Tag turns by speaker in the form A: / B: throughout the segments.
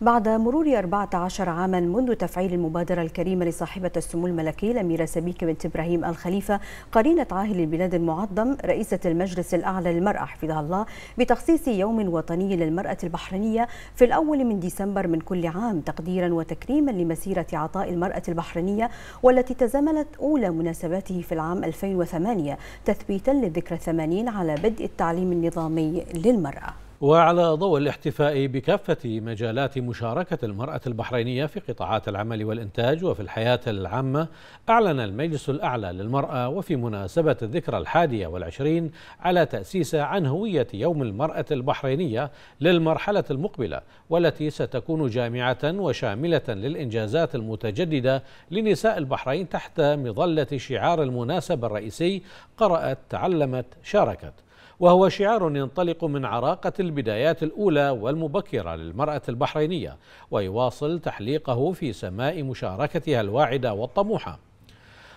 A: بعد مرور 14 عاما منذ تفعيل المبادرة الكريمة لصاحبة السمو الملكي الأميرة سبيكة بنت إبراهيم الخليفة قرينة عاهل البلاد المعظم رئيسة المجلس الأعلى للمرأة حفظها الله بتخصيص يوم وطني للمرأة البحرينية في الأول من ديسمبر من كل عام تقديرا وتكريما لمسيرة عطاء المرأة البحرينية والتي تزامنت أولى مناسباته في العام 2008 تثبيتا للذكرى الثمانين على بدء التعليم النظامي للمرأة
B: وعلى ضوء الاحتفاء بكافة مجالات مشاركة المرأة البحرينية في قطاعات العمل والإنتاج وفي الحياة العامة أعلن المجلس الأعلى للمرأة وفي مناسبة الذكرى الحادية والعشرين على تأسيس عن هوية يوم المرأة البحرينية للمرحلة المقبلة والتي ستكون جامعة وشاملة للإنجازات المتجددة لنساء البحرين تحت مظلة شعار المناسبة الرئيسي قرأت تعلمت شاركت وهو شعار ينطلق من عراقة البدايات الأولى والمبكرة للمرأة البحرينية ويواصل تحليقه في سماء مشاركتها الواعدة والطموحة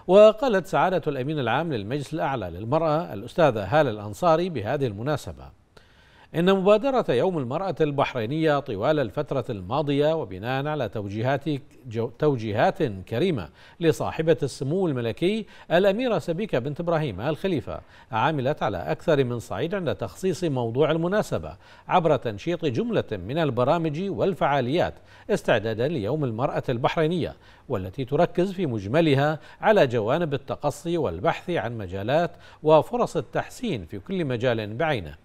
B: وقالت سعادة الأمين العام للمجلس الأعلى للمرأة الأستاذة هالة الأنصاري بهذه المناسبة إن مبادرة يوم المرأة البحرينية طوال الفترة الماضية وبناء على توجيهات توجيهات كريمة لصاحبة السمو الملكي الأميرة سبيكة بنت إبراهيم آل خليفة عملت على أكثر من صعيد عند تخصيص موضوع المناسبة عبر تنشيط جملة من البرامج والفعاليات استعدادا ليوم المرأة البحرينية والتي تركز في مجملها على جوانب التقصي والبحث عن مجالات وفرص التحسين في كل مجال بعينه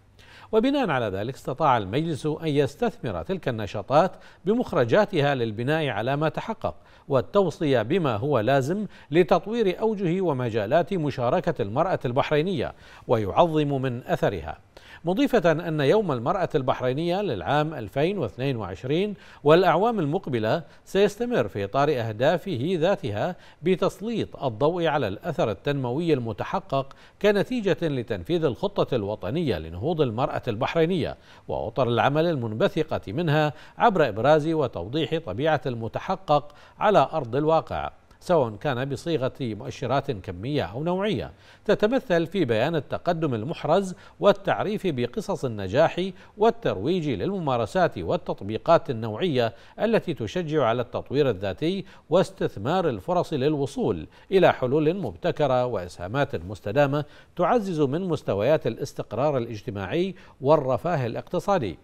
B: وبناء على ذلك استطاع المجلس أن يستثمر تلك النشاطات بمخرجاتها للبناء على ما تحقق والتوصية بما هو لازم لتطوير أوجه ومجالات مشاركة المرأة البحرينية ويعظم من أثرها مضيفة أن يوم المرأة البحرينية للعام 2022 والأعوام المقبلة سيستمر في إطار أهدافه ذاتها بتسليط الضوء على الأثر التنموي المتحقق كنتيجة لتنفيذ الخطة الوطنية لنهوض المرأة البحرينية وأطر العمل المنبثقة منها عبر إبراز وتوضيح طبيعة المتحقق على أرض الواقع سواء كان بصيغة مؤشرات كمية أو نوعية تتمثل في بيان التقدم المحرز والتعريف بقصص النجاح والترويج للممارسات والتطبيقات النوعية التي تشجع على التطوير الذاتي واستثمار الفرص للوصول إلى حلول مبتكرة وإسهامات مستدامة تعزز من مستويات الاستقرار الاجتماعي والرفاه الاقتصادي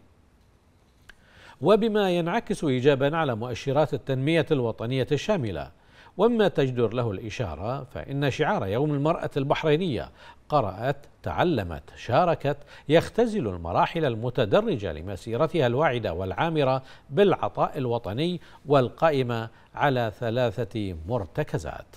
B: وبما ينعكس ايجابا على مؤشرات التنميه الوطنيه الشامله ومما تجدر له الإشارة فإن شعار يوم المرأة البحرينية قرأت تعلمت شاركت يختزل المراحل المتدرجة لمسيرتها الواعدة والعامرة بالعطاء الوطني والقائمة على ثلاثة مرتكزات